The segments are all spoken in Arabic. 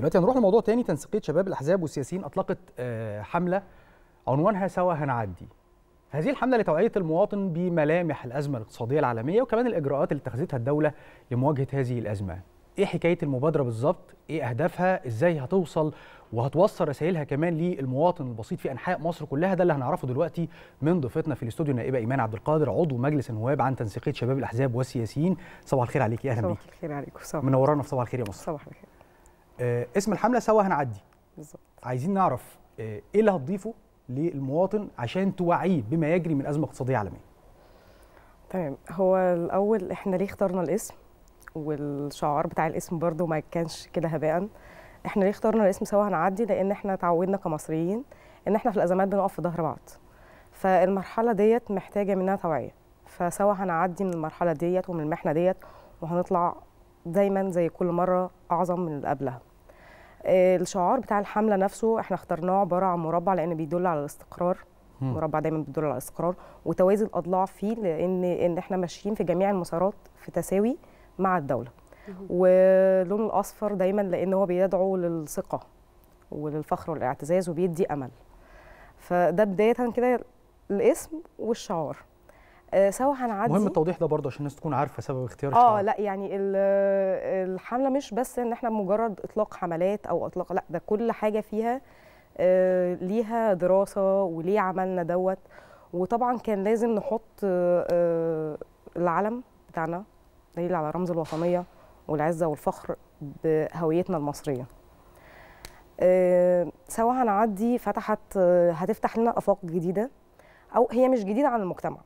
دلوقتي هنروح لموضوع تاني تنسيقيه شباب الاحزاب والسياسيين اطلقت آه، حمله عنوانها سوا هنعدي. هذه الحمله لتوعيه المواطن بملامح الازمه الاقتصاديه العالميه وكمان الاجراءات اللي اتخذتها الدوله لمواجهه هذه الازمه. ايه حكايه المبادره بالظبط؟ ايه اهدافها؟ ازاي هتوصل وهتوصل رسائلها كمان للمواطن البسيط في انحاء مصر كلها؟ ده اللي هنعرفه دلوقتي من ضيفتنا في الاستوديو النائبه ايمان عبد القادر عضو مجلس النواب عن تنسيقيه شباب الاحزاب والسياسيين. صباح الخير يا اهلا بك صباح الخير عليكم صباح منورانا في صباح الخير يا مصر. صباح الخير. آه، اسم الحمله سوا هنعدي بالظبط عايزين نعرف آه، ايه اللي هتضيفه للمواطن عشان توعيه بما يجري من ازمه اقتصاديه عالميه تمام هو الاول احنا ليه اخترنا الاسم والشعار بتاع الاسم برضو ما كانش كده هباء احنا ليه اخترنا الاسم سوا هنعدي لان احنا تعودنا كمصريين ان احنا في الازمات بنقف في ظهر بعض فالمرحله ديت محتاجه منها توعيه فسوا هنعدي من المرحله ديت ومن المحنه ديت وهنطلع دايما زي كل مره اعظم من اللي قبلها آه، الشعار بتاع الحمله نفسه احنا اخترناه عباره عن مربع لان بيدل على الاستقرار مربع دايما بيدل على الاستقرار وتوازي الاضلاع فيه لان ان احنا ماشيين في جميع المسارات في تساوي مع الدوله ولون الاصفر دايما لان هو بيدعو للثقه وللفخر والاعتزاز وبيدي امل فده بدايه كده الاسم والشعار آه، سواء هنعدي مهم التوضيح ده برضه عشان الناس تكون عارفه سبب اختيار اه لا يعني آه، الحمله مش بس ان احنا مجرد اطلاق حملات او اطلاق لا ده كل حاجه فيها آه، ليها دراسه وليه عملنا دوت وطبعا كان لازم نحط العلم بتاعنا دليل على رمز الوطنيه والعزه والفخر بهويتنا المصريه سواء هنعدي فتحت هتفتح لنا افاق جديده او هي مش جديده عن المجتمع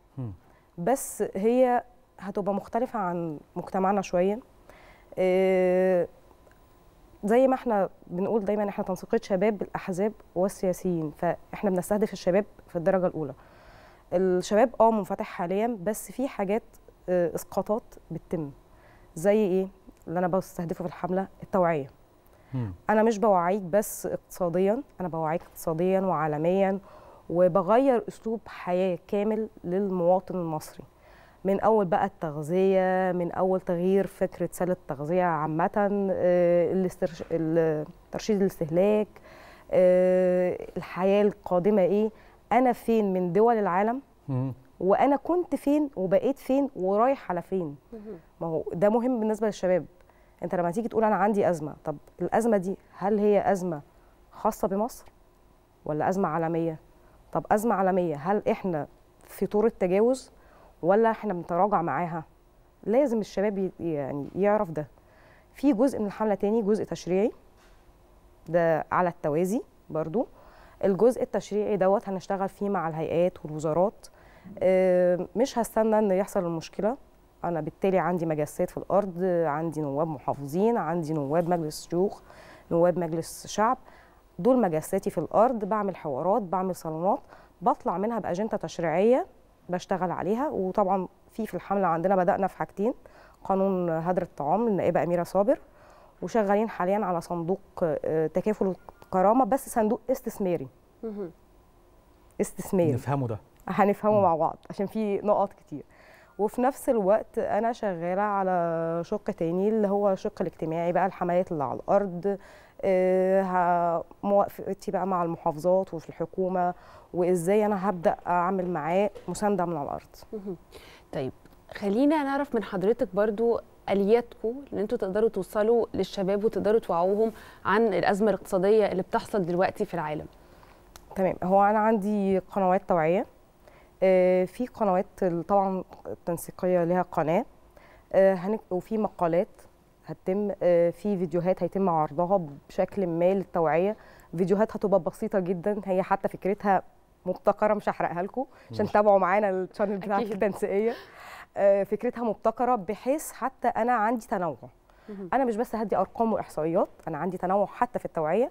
بس هي هتبقى مختلفه عن مجتمعنا شويه آه، زي ما احنا بنقول دايما احنا تنسيقيه شباب الاحزاب والسياسيين فاحنا بنستهدف الشباب في الدرجه الاولى الشباب اه منفتح حاليا بس في حاجات آه، اسقاطات بتتم زي ايه اللي انا بستهدفه في الحمله التوعيه انا مش بوعيك بس اقتصاديا انا بوعيك اقتصاديا وعالميا وبغير اسلوب حياه كامل للمواطن المصري من اول بقى التغذيه من اول تغيير فكره سله التغذيه عامه آه، ترشيد الاستهلاك آه، الحياه القادمه ايه انا فين من دول العالم وانا كنت فين وبقيت فين ورايح على فين ما هو ده مهم بالنسبه للشباب انت لما تيجي تقول انا عندي ازمه طب الازمه دي هل هي ازمه خاصه بمصر ولا ازمه عالميه طب ازمه عالميه هل احنا في طور التجاوز ولا احنا بنتراجع معاها لازم الشباب يعني يعرف ده في جزء من الحمله تاني جزء تشريعي ده على التوازي برضو الجزء التشريعي دوت هنشتغل فيه مع الهيئات والوزارات آه، مش هستنى ان يحصل المشكله انا بالتالي عندي مجسات في الارض عندي نواب محافظين عندي نواب مجلس شيوخ نواب مجلس شعب دول مجساتي في الارض بعمل حوارات بعمل صالونات بطلع منها باجنده تشريعيه بشتغل عليها وطبعا في في الحمله عندنا بدانا في حاجتين قانون هدر الطعام للنائبه اميره صابر وشغالين حاليا على صندوق آه، تكافل الكرامه بس صندوق استثماري استثماري نفهمه ده هنفهمه مع بعض عشان في نقط كتير وفي نفس الوقت انا شغاله على شق تاني اللي هو الشق الاجتماعي بقى الحمايات اللي على الارض آه، موافقتي بقى مع المحافظات وفي الحكومه وازاي انا هبدا اعمل معاه مسانده من على الارض طيب خلينا نعرف من حضرتك برضو الياتكم اللي انتوا تقدروا توصلوا للشباب وتقدروا توعوهم عن الازمه الاقتصاديه اللي بتحصل دلوقتي في العالم تمام هو انا عندي قنوات توعيه آه، في قنوات طبعا التنسيقيه لها قناه آه، وفي مقالات هتتم آه، في فيديوهات هيتم عرضها بشكل ما للتوعيه فيديوهات هتبقى بسيطه جدا هي حتى فكرتها مبتكره مش هحرقها لكم عشان تتابعوا معانا الشانل بتاعت التنسيقيه آه، فكرتها مبتكره بحيث حتى انا عندي تنوع انا مش بس هدي ارقام واحصائيات انا عندي تنوع حتى في التوعيه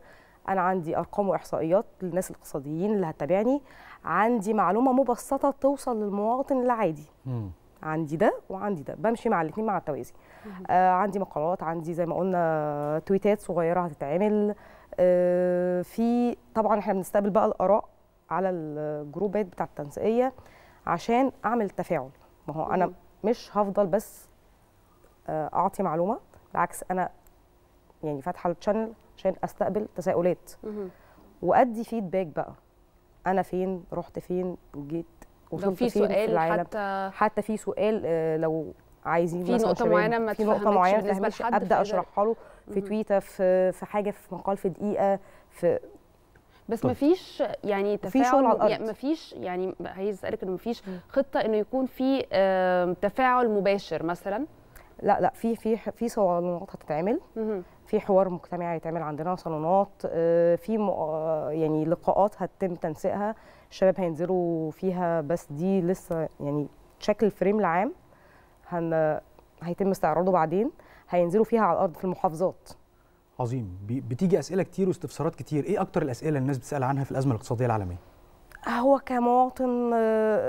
انا عندي ارقام واحصائيات للناس الاقتصاديين اللي هتتابعني عندي معلومه مبسطه توصل للمواطن العادي عندي ده وعندي ده بمشي مع الاثنين مع التوازي آه عندي مقالات عندي زي ما قلنا تويتات صغيره هتتعمل آه في طبعا احنا بنستقبل بقى الاراء على الجروبات بتاعه التنسيقيه عشان اعمل تفاعل ما هو انا مش هفضل بس آه اعطي معلومه بالعكس انا يعني فاتحه التشانل عشان استقبل تساؤلات وادي فيدباك بقى انا فين رحت فين جيت وصلت في سؤال في حتى حتى في سؤال آه، لو عايزين في نقطه معينه ما في نقطه معينه بالنسبه لحد ابدا اشرحها له في تويتر في في حاجه في مقال في دقيقه في بس طيب. ما فيش يعني تفاعل يعني مفيش ما فيش يعني عايز اسالك انه ما فيش خطه انه يكون في تفاعل مباشر مثلا لا لا في في في صالونات هتتعمل في حوار مجتمعي هيتعمل عندنا صالونات آه، في آه، يعني لقاءات هتتم تنسيقها الشباب هينزلوا فيها بس دي لسه يعني شكل الفريم العام هن هيتم استعراضه بعدين هينزلوا فيها على الارض في المحافظات عظيم بتيجي اسئله كتير واستفسارات كتير ايه اكتر الاسئله الناس بتسال عنها في الازمه الاقتصاديه العالميه هو كمواطن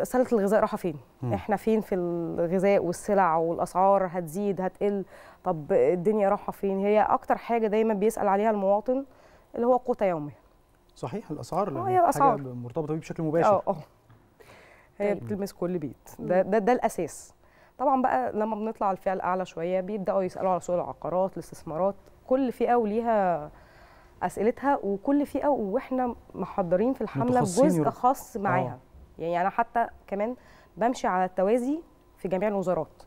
سله آه، الغذاء راحة فين؟ م. احنا فين في الغذاء والسلع والاسعار هتزيد هتقل طب الدنيا راحة فين؟ هي اكتر حاجه دايما بيسال عليها المواطن اللي هو قوت يومي. صحيح الاسعار اللي يعني هي الاسعار حاجه مرتبطه بيه بشكل مباشر. اه اه هي طيب. بتلمس كل بيت ده ده, ده الاساس. طبعا بقى لما بنطلع الفئه الاعلى شويه بيبداوا يسالوا على سوق العقارات الاستثمارات كل فئه وليها اسئلتها وكل فئه واحنا محضرين في الحمله جزء خاص آه. معاها آه. يعني انا حتى كمان بمشي على التوازي في جميع الوزارات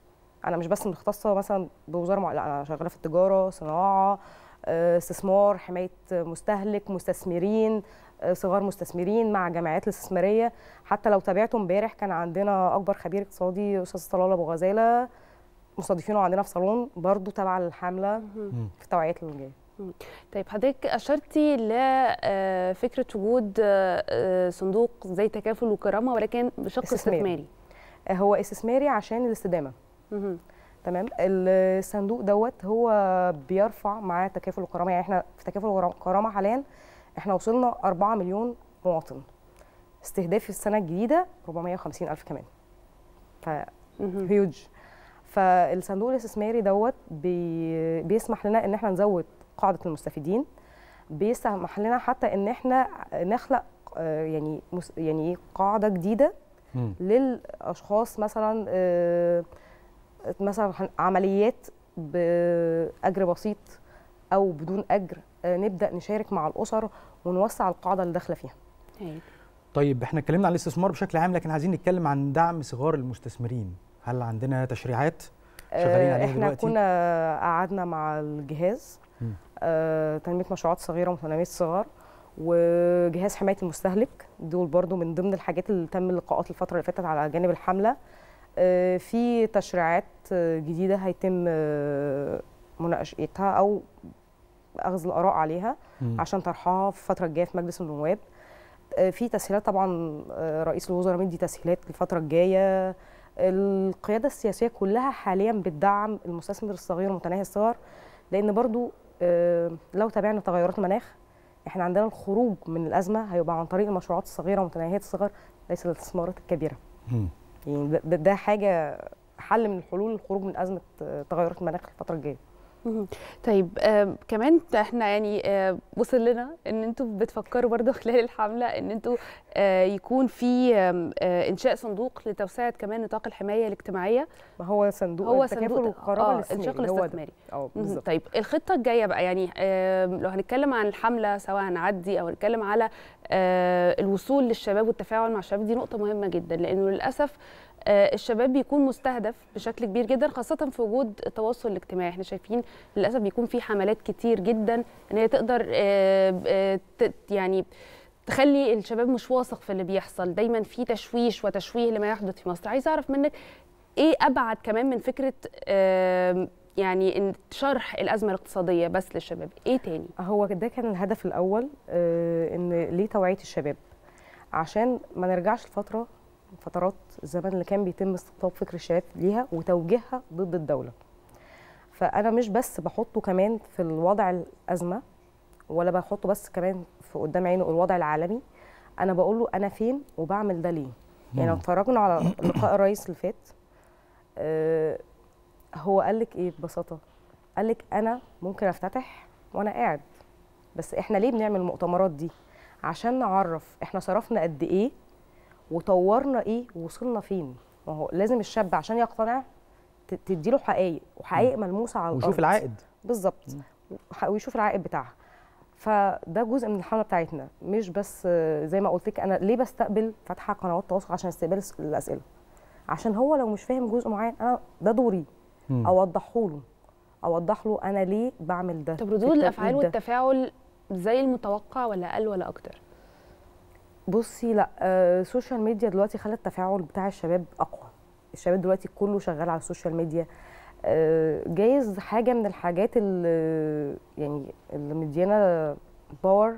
انا مش بس مختصه مثلا بوزاره مع... لا انا شغاله في التجاره صناعه آه، استثمار حمايه مستهلك مستثمرين آه، صغار مستثمرين مع جمعيات الاستثماريه حتى لو تابعتوا امبارح كان عندنا اكبر خبير اقتصادي استاذ طلال ابو غزاله مستضيفينه عندنا في صالون برضه تبع الحمله في توعيه اللي طيب حضرتك اشرتي لفكره آه، وجود آه، آه، صندوق زي تكافل وكرامه ولكن بشق استثماري هو استثماري عشان الاستدامه تمام الصندوق دوت هو بيرفع معاه تكافل وكرامه يعني احنا في تكافل وكرامه حاليا احنا وصلنا 4 مليون مواطن استهداف السنه الجديده 450 الف كمان ف هيوج فالصندوق الاستثماري دوت بي بيسمح لنا ان احنا نزود قاعده المستفيدين بيسمح لنا حتى ان احنا نخلق آه، يعني يعني قاعده جديده للاشخاص مثلا آه، مثلا عمليات باجر بسيط او بدون اجر آه، نبدا نشارك مع الاسر ونوسع القاعده اللي داخله فيها طيب. طيب احنا اتكلمنا عن الاستثمار بشكل عام لكن عايزين نتكلم عن دعم صغار المستثمرين هل عندنا تشريعات آه، شغالين عليها احنا دلوقتي؟ كنا قعدنا مع الجهاز آه، تنميه مشروعات صغيره ومتناميه صغار وجهاز حمايه المستهلك دول برضو من ضمن الحاجات اللي تم اللقاءات الفتره اللي فاتت على جانب الحمله آه، في تشريعات جديده هيتم مناقشتها او اخذ الاراء عليها عشان طرحها في الفتره الجايه في مجلس النواب في تسهيلات طبعا رئيس الوزراء مدي تسهيلات الفتره الجايه القياده السياسيه كلها حاليا بتدعم المستثمر الصغير متناهي الصغر لان برضو آه، لو تابعنا تغيرات المناخ احنا عندنا الخروج من الازمه هيبقى عن طريق المشروعات الصغيره ومتناهيه الصغر ليس الاستثمارات الكبيره يعني ده, ده حاجه حل من الحلول الخروج من ازمه آه، تغيرات المناخ الفتره الجايه طيب آه كمان احنا يعني آه وصل لنا ان انتوا بتفكروا برضه خلال الحمله ان انتوا آه يكون في آه انشاء صندوق لتوسعه كمان نطاق الحمايه الاجتماعيه ما هو صندوق هو صندوق القرار آه الاستثماري اه بالظبط طيب الخطه الجايه بقى يعني آه لو هنتكلم عن الحمله سواء هنعدي او هنتكلم على آه الوصول للشباب والتفاعل مع الشباب دي نقطه مهمه جدا لانه للاسف آه، الشباب بيكون مستهدف بشكل كبير جدا خاصه في وجود التواصل الاجتماعي احنا شايفين للاسف بيكون في حملات كتير جدا ان هي تقدر آه، آه، يعني تخلي الشباب مش واثق في اللي بيحصل دايما في تشويش وتشويه لما يحدث في مصر عايز اعرف منك ايه ابعد كمان من فكره يعني شرح الازمه الاقتصاديه بس للشباب ايه تاني هو ده كان الهدف الاول ان ليه توعيه الشباب عشان ما نرجعش لفتره فترات الزمن اللي كان بيتم استقطاب فكر الشباب ليها وتوجيهها ضد الدوله فانا مش بس بحطه كمان في الوضع الازمه ولا بحطه بس كمان في قدام عينه الوضع العالمي انا بقول له انا فين وبعمل ده ليه يعني اتفرجنا على لقاء الرئيس اللي فات أه هو قال لك ايه ببساطه قال لك انا ممكن افتتح وانا قاعد بس احنا ليه بنعمل المؤتمرات دي عشان نعرف احنا صرفنا قد ايه وطورنا ايه ووصلنا فين ما هو لازم الشاب عشان يقتنع تدي له حقائق وحقائق ملموسه على الارض ويشوف العائد بالظبط ويشوف العائد بتاعها فده جزء من الحمله بتاعتنا مش بس زي ما قلت لك انا ليه بستقبل فاتحه قنوات تواصل عشان استقبال الاسئله عشان هو لو مش فاهم جزء معين انا ده دوري اوضحه له اوضح له انا ليه بعمل ده طب ردود الافعال والتفاعل زي المتوقع ولا اقل ولا اكتر بصي لا السوشيال آه، ميديا دلوقتي خلى التفاعل بتاع الشباب اقوى الشباب دلوقتي كله شغال على السوشيال آه، ميديا جايز حاجه من الحاجات اللي يعني اللي مديانا باور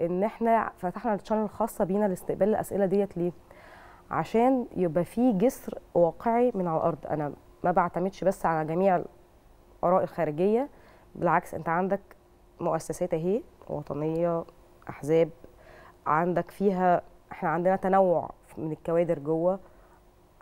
ان احنا فتحنا التشانل الخاصه بينا لاستقبال الاسئله ديت ليه عشان يبقى في جسر واقعي من على الارض انا ما بعتمدش بس على جميع الاراء الخارجيه بالعكس انت عندك مؤسسات اهي وطنيه احزاب عندك فيها احنا عندنا تنوع من الكوادر جوه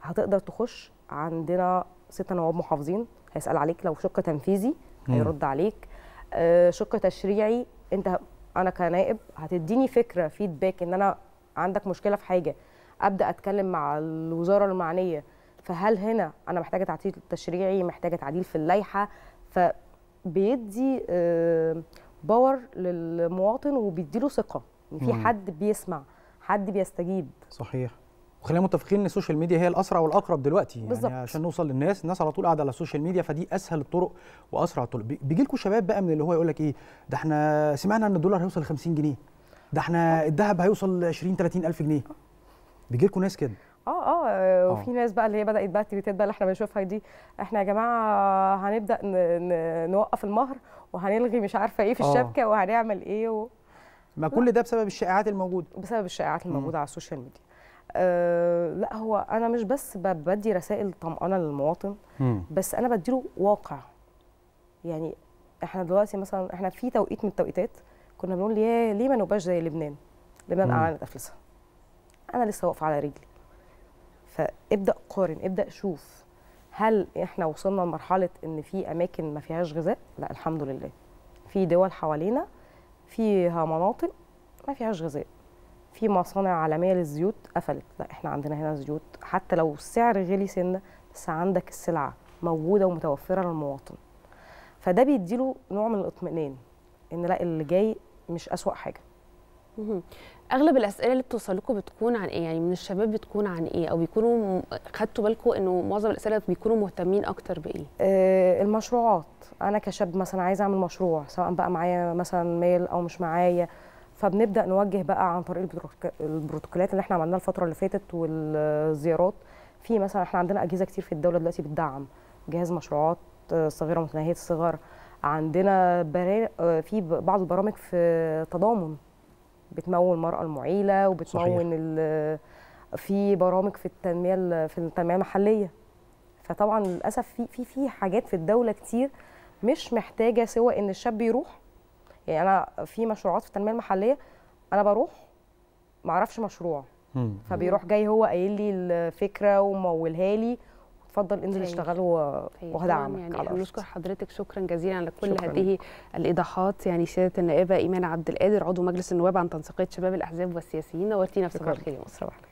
هتقدر تخش عندنا ست نواب محافظين هيسال عليك لو شق تنفيذي هيرد عليك آه، شق تشريعي انت انا كنائب هتديني فكره فيدباك ان انا عندك مشكله في حاجه ابدا اتكلم مع الوزاره المعنيه فهل هنا انا محتاجه تعديل تشريعي محتاجه تعديل في اللائحه فبيدي آه، باور للمواطن وبيديله ثقه ان في حد بيسمع حد بيستجيب صحيح وخلينا متفقين ان السوشيال ميديا هي الاسرع والاقرب دلوقتي يعني بالزبط. عشان نوصل للناس الناس على طول قاعده على السوشيال ميديا فدي اسهل الطرق واسرع الطرق بيجي لكم شباب بقى من اللي هو يقول لك ايه ده احنا سمعنا ان الدولار هيوصل ل 50 جنيه ده احنا الذهب هيوصل 20 30 الف جنيه بيجي لكم ناس كده اه اه, آه، وفي آه. ناس بقى اللي هي بدات بقى التريتات بقى اللي احنا بنشوفها دي احنا يا جماعه هنبدا نوقف المهر وهنلغي مش عارفه ايه في آه. الشبكه وهنعمل ايه و... ما كل ده بسبب الشائعات الموجوده بسبب الشائعات الموجوده م. على السوشيال ميديا أه لا هو انا مش بس بدي رسائل طمأنه للمواطن م. بس انا بديله واقع يعني احنا دلوقتي مثلا احنا في توقيت من التوقيتات كنا بنقول يا ليه ما نبقاش زي لبنان لبنان اعلنت افلسها انا لسه واقفه على رجلي فابدا قارن ابدا شوف هل احنا وصلنا لمرحله ان في اماكن ما فيهاش غذاء لا الحمد لله في دول حوالينا فيها مناطق ما فيهاش غذاء في مصانع عالميه للزيوت قفلت لا احنا عندنا هنا زيوت حتى لو السعر غلي سنه بس عندك السلعه موجوده ومتوفره للمواطن فده بيديله نوع من الاطمئنان ان لا اللي جاي مش اسوا حاجه اغلب الاسئله اللي بتوصل لكم بتكون عن ايه يعني من الشباب بتكون عن ايه او بيكونوا خدتوا بالكم انه معظم الاسئله بيكونوا مهتمين اكتر بايه آه المشروعات انا كشاب مثلا عايزه اعمل مشروع سواء بقى معايا مثلا مال او مش معايا فبنبدا نوجه بقى عن طريق البروتوكولات اللي احنا عملناها الفتره اللي فاتت والزيارات في مثلا احنا عندنا اجهزه كتير في الدوله دلوقتي بتدعم جهاز مشروعات آه، صغيره متناهيه الصغر عندنا آه، في بعض البرامج في تضامن بتمول المراه المعيله وبتمون في برامج في التنميه في التنميه المحليه فطبعا للاسف في في في حاجات في الدوله كتير مش محتاجه سوى ان الشاب يروح يعني انا في مشروعات في التنميه المحليه انا بروح ما اعرفش مشروع فبيروح جاي هو قايل لي الفكره ومولها لي اتفضل انزل اشتغل وهدعمك يعني على نشكر حضرتك شكرا جزيلا على كل هذه الايضاحات يعني سياده النائبه ايمان عبد القادر عضو مجلس النواب عن تنسيقيه شباب الاحزاب والسياسيين نورتينا في صباح الخير يا مصر وحدك